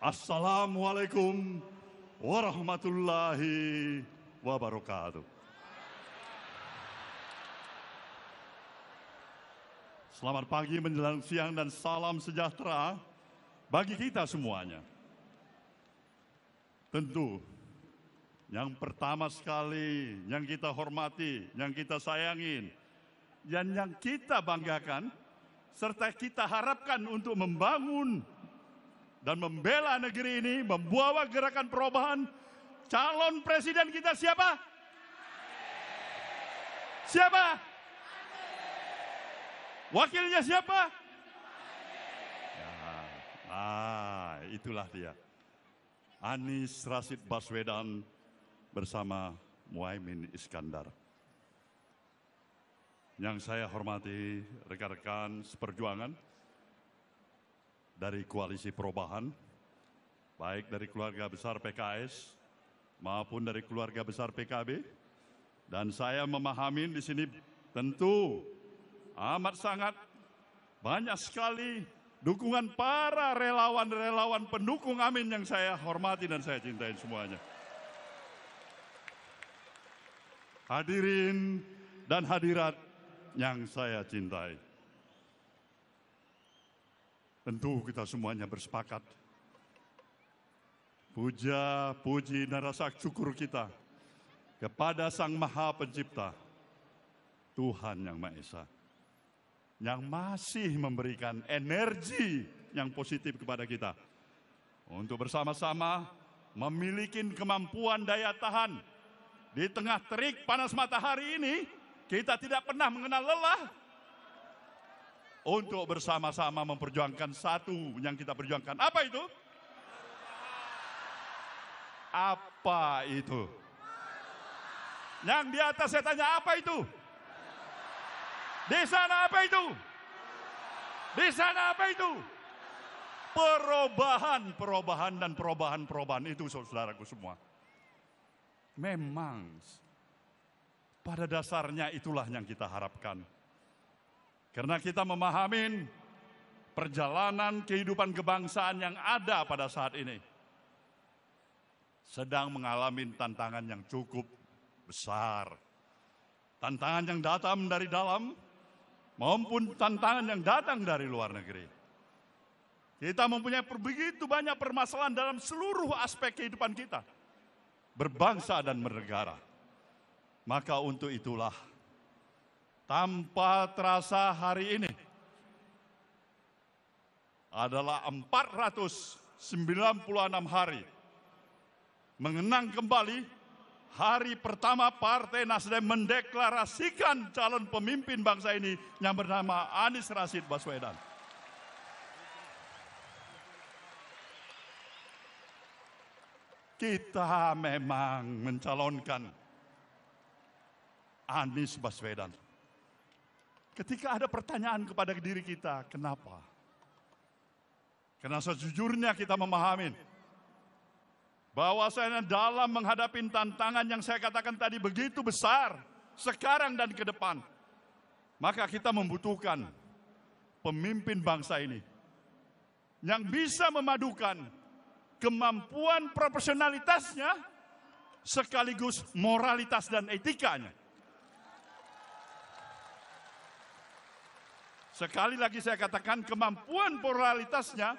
Assalamualaikum warahmatullahi wabarakatuh. Selamat pagi menjelang siang dan salam sejahtera bagi kita semuanya. Tentu yang pertama sekali yang kita hormati, yang kita sayangin, dan yang kita banggakan serta kita harapkan untuk membangun dan membela negeri ini, membawa gerakan perubahan. Calon presiden kita siapa? Siapa? Wakilnya siapa? Ya, nah, ah, itulah dia. Anies Rashid Baswedan bersama Muhaimin Iskandar. Yang saya hormati rekan-rekan seperjuangan, dari koalisi perubahan, baik dari keluarga besar PKS maupun dari keluarga besar PKB. Dan saya memahami di sini tentu amat sangat banyak sekali dukungan para relawan-relawan pendukung Amin yang saya hormati dan saya cintai semuanya. Hadirin dan hadirat yang saya cintai. Tentu kita semuanya bersepakat. Puja, puji, dan rasa syukur kita kepada Sang Maha Pencipta, Tuhan Yang Maha Esa, yang masih memberikan energi yang positif kepada kita untuk bersama-sama memiliki kemampuan daya tahan di tengah terik panas matahari ini. Kita tidak pernah mengenal lelah, untuk bersama-sama memperjuangkan satu yang kita perjuangkan. Apa itu? Apa itu? Yang di atas saya tanya apa itu? Di sana apa itu? Di sana apa itu? Perubahan, perubahan dan perubahan, perubahan itu saudaraku semua. Memang pada dasarnya itulah yang kita harapkan. Karena kita memahami perjalanan kehidupan kebangsaan yang ada pada saat ini sedang mengalami tantangan yang cukup besar. Tantangan yang datang dari dalam maupun tantangan yang datang dari luar negeri. Kita mempunyai begitu banyak permasalahan dalam seluruh aspek kehidupan kita. Berbangsa dan bernegara. Maka untuk itulah tanpa terasa hari ini adalah 496 hari mengenang kembali hari pertama Partai Nasdem mendeklarasikan calon pemimpin bangsa ini yang bernama Anies Rashid Baswedan. Kita memang mencalonkan Anies Baswedan Ketika ada pertanyaan kepada diri kita, kenapa? Karena sejujurnya kita memahami bahwa saya dalam menghadapi tantangan yang saya katakan tadi begitu besar sekarang dan ke depan, maka kita membutuhkan pemimpin bangsa ini yang bisa memadukan kemampuan profesionalitasnya sekaligus moralitas dan etikanya. Sekali lagi saya katakan kemampuan moralitasnya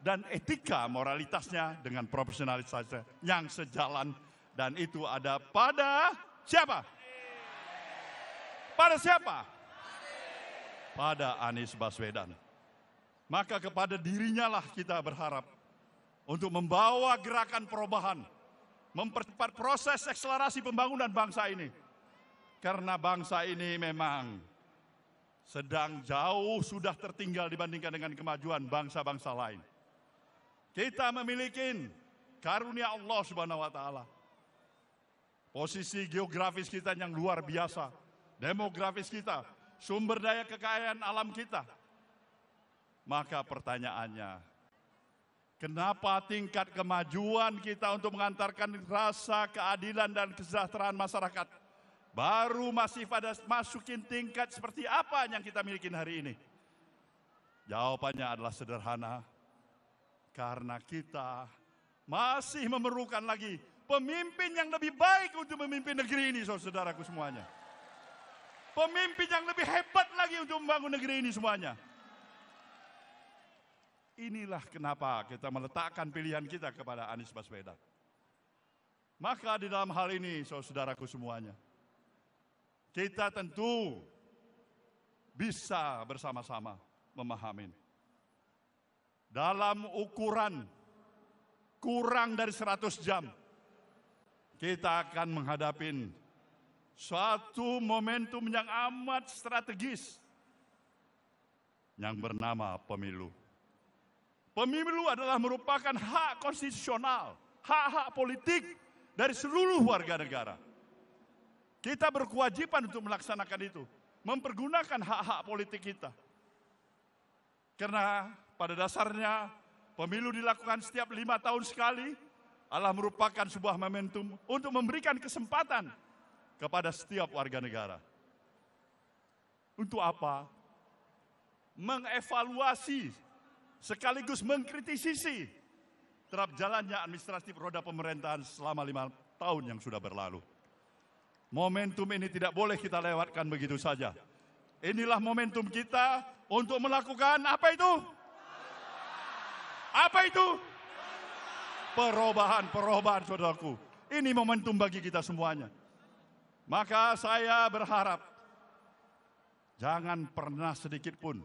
dan etika moralitasnya dengan profesionalitasnya yang sejalan dan itu ada pada siapa? Pada siapa? Pada Anies Baswedan. Maka kepada dirinya lah kita berharap untuk membawa gerakan perubahan, mempercepat proses akselerasi pembangunan bangsa ini. Karena bangsa ini memang sedang jauh sudah tertinggal dibandingkan dengan kemajuan bangsa-bangsa lain. Kita memiliki karunia Allah Subhanahu wa taala. Posisi geografis kita yang luar biasa, demografis kita, sumber daya kekayaan alam kita. Maka pertanyaannya, kenapa tingkat kemajuan kita untuk mengantarkan rasa keadilan dan kesejahteraan masyarakat Baru masih pada masukin tingkat seperti apa yang kita miliki hari ini? Jawabannya adalah sederhana. Karena kita masih memerlukan lagi pemimpin yang lebih baik untuk memimpin negeri ini, saudaraku semuanya. Pemimpin yang lebih hebat lagi untuk membangun negeri ini semuanya. Inilah kenapa kita meletakkan pilihan kita kepada Anies Baswedan. Maka di dalam hal ini, saudaraku semuanya, kita tentu bisa bersama-sama memahami. Dalam ukuran kurang dari 100 jam, kita akan menghadapi suatu momentum yang amat strategis yang bernama pemilu. Pemilu adalah merupakan hak konstitusional, hak-hak politik dari seluruh warga negara kita berkewajiban untuk melaksanakan itu. Mempergunakan hak-hak politik kita. Karena pada dasarnya pemilu dilakukan setiap lima tahun sekali. Allah merupakan sebuah momentum untuk memberikan kesempatan kepada setiap warga negara. Untuk apa? Mengevaluasi sekaligus mengkritisi terhadap jalannya administratif roda pemerintahan selama lima tahun yang sudah berlalu. Momentum ini tidak boleh kita lewatkan begitu saja. Inilah momentum kita untuk melakukan apa itu? Apa itu? Perubahan, perubahan saudaraku. Ini momentum bagi kita semuanya. Maka saya berharap jangan pernah sedikit pun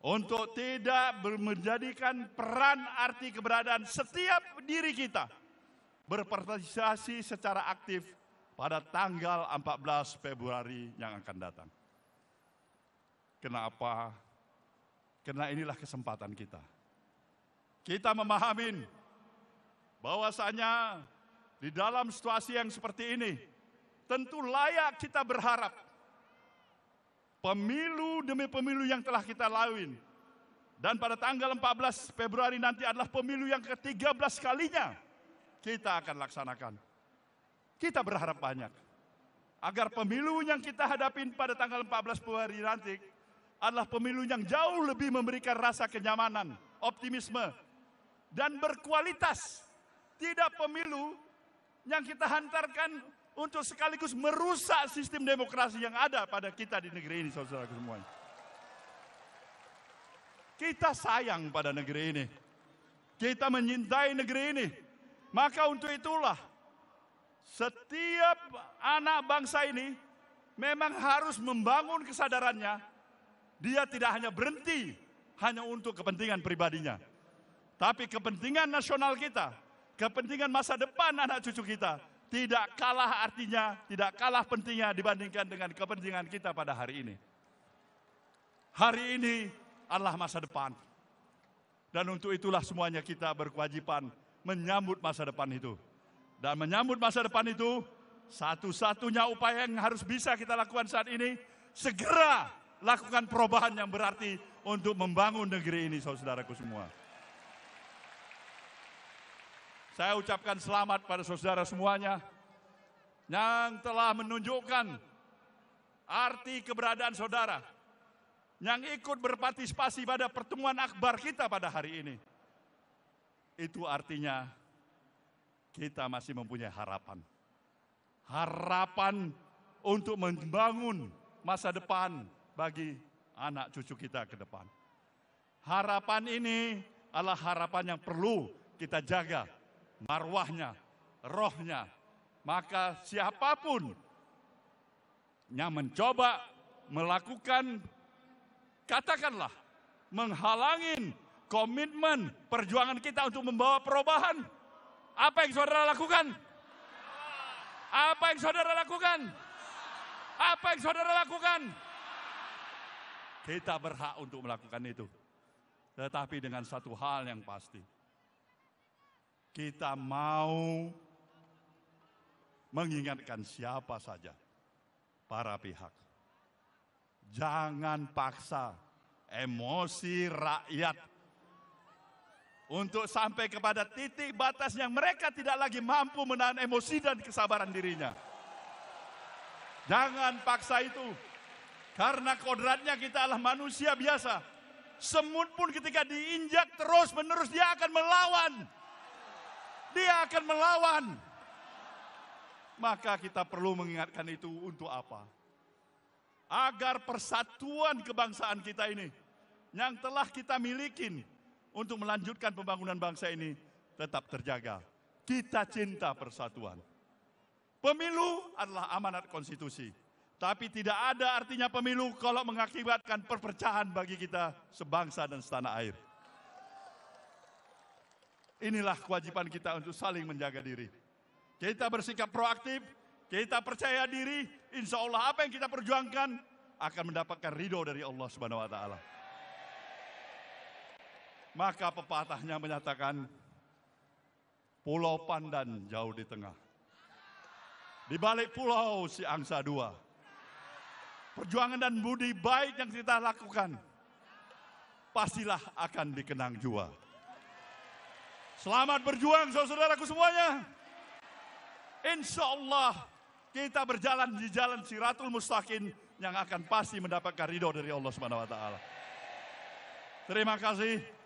untuk tidak menjadikan peran arti keberadaan setiap diri kita berpartisipasi secara aktif pada tanggal 14 Februari yang akan datang. Kenapa? Karena inilah kesempatan kita. Kita memahamin bahwasanya di dalam situasi yang seperti ini tentu layak kita berharap pemilu demi pemilu yang telah kita lawin dan pada tanggal 14 Februari nanti adalah pemilu yang ke-13 kalinya kita akan laksanakan kita berharap banyak. Agar pemilu yang kita hadapin pada tanggal 14 Februari nanti adalah pemilu yang jauh lebih memberikan rasa kenyamanan, optimisme, dan berkualitas. Tidak pemilu yang kita hantarkan untuk sekaligus merusak sistem demokrasi yang ada pada kita di negeri ini, saudara saudara semuanya. Kita sayang pada negeri ini. Kita menyintai negeri ini. Maka untuk itulah setiap anak bangsa ini memang harus membangun kesadarannya. Dia tidak hanya berhenti hanya untuk kepentingan pribadinya, tapi kepentingan nasional kita, kepentingan masa depan anak cucu kita tidak kalah artinya, tidak kalah pentingnya dibandingkan dengan kepentingan kita pada hari ini. Hari ini adalah masa depan. Dan untuk itulah semuanya kita berkewajiban menyambut masa depan itu. Dan menyambut masa depan itu, satu-satunya upaya yang harus bisa kita lakukan saat ini, segera lakukan perubahan yang berarti untuk membangun negeri ini, saudaraku semua. Saya ucapkan selamat pada saudara semuanya yang telah menunjukkan arti keberadaan saudara yang ikut berpartisipasi pada pertemuan akbar kita pada hari ini. Itu artinya kita masih mempunyai harapan. Harapan untuk membangun masa depan bagi anak cucu kita ke depan. Harapan ini adalah harapan yang perlu kita jaga marwahnya, rohnya. Maka siapapun yang mencoba melakukan katakanlah menghalangi komitmen perjuangan kita untuk membawa perubahan apa yang saudara lakukan? Apa yang saudara lakukan? Apa yang saudara lakukan? Kita berhak untuk melakukan itu. Tetapi dengan satu hal yang pasti. Kita mau mengingatkan siapa saja para pihak. Jangan paksa emosi rakyat untuk sampai kepada titik batas yang mereka tidak lagi mampu menahan emosi dan kesabaran dirinya. Jangan paksa itu. Karena kodratnya kita adalah manusia biasa. Semut pun ketika diinjak terus menerus dia akan melawan. Dia akan melawan. Maka kita perlu mengingatkan itu untuk apa? Agar persatuan kebangsaan kita ini yang telah kita miliki untuk melanjutkan pembangunan bangsa ini tetap terjaga. Kita cinta persatuan. Pemilu adalah amanat konstitusi. Tapi tidak ada artinya pemilu kalau mengakibatkan perpecahan bagi kita sebangsa dan setanah air. Inilah kewajiban kita untuk saling menjaga diri. Kita bersikap proaktif, kita percaya diri, insya Allah apa yang kita perjuangkan akan mendapatkan ridho dari Allah Subhanahu wa Ta'ala. Maka pepatahnya menyatakan, Pulau Pandan jauh di tengah. Di balik pulau si angsa dua. Perjuangan dan budi baik yang kita lakukan, pastilah akan dikenang jua. Selamat berjuang saudaraku semuanya. Insya Allah kita berjalan di jalan siratul mustaqim yang akan pasti mendapatkan ridho dari Allah Subhanahu wa taala. Terima kasih.